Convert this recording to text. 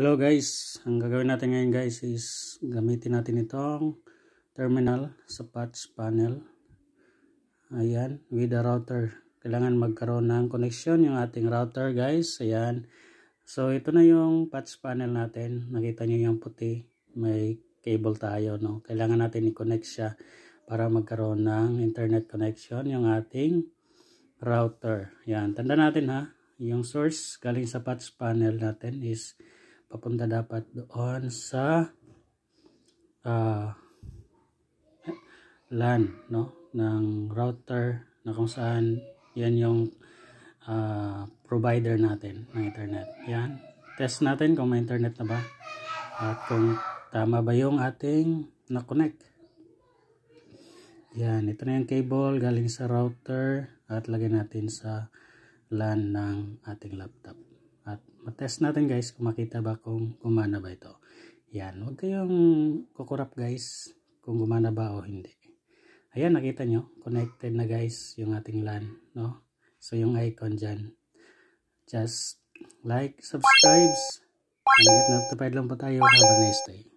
Hello guys, ang gagawin natin ngayon guys is gamitin natin itong terminal sa patch panel. Ayan, with a router. Kailangan magkaroon ng connection yung ating router guys. Ayan. So ito na yung patch panel natin. Nakita nyo yung puti. May cable tayo. No? Kailangan natin i-connect siya para magkaroon ng internet connection yung ating router. Ayan, tanda natin ha. Yung source galing sa patch panel natin is papunta dapat doon sa uh, LAN no ng router na kung saan yan yung uh, provider natin ng internet yan test natin kung may internet na ba at kung tama ba yung ating na connect yan ito na yung cable galing sa router at lagay natin sa LAN ng ating laptop at matest natin guys kung makita ba kung gumana ba ito. Yan, huwag kayong kukurap guys kung gumana ba o hindi. Ayan, nakita nyo, connected na guys yung ating LAN, no? So yung icon dyan. Just like, subscribes, and get notified lang po tayo. Have a nice day.